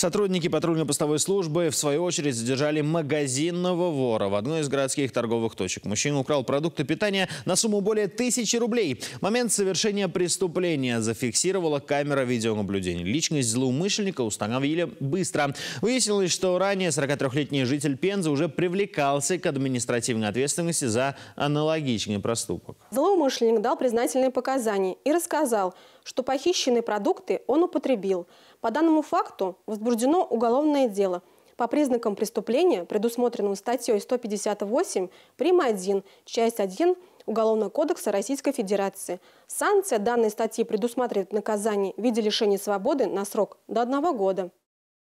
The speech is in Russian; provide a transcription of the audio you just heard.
Сотрудники патрульно-постовой службы, в свою очередь, задержали магазинного вора в одной из городских торговых точек. Мужчина украл продукты питания на сумму более тысячи рублей. Момент совершения преступления зафиксировала камера видеонаблюдения. Личность злоумышленника установили быстро. Выяснилось, что ранее 43-летний житель Пензы уже привлекался к административной ответственности за аналогичный проступок злоумышленник дал признательные показания и рассказал, что похищенные продукты он употребил. По данному факту возбуждено уголовное дело по признакам преступления, предусмотренным статьей 158 прим. 1, часть 1 Уголовного кодекса Российской Федерации. Санкция данной статьи предусматривает наказание в виде лишения свободы на срок до одного года.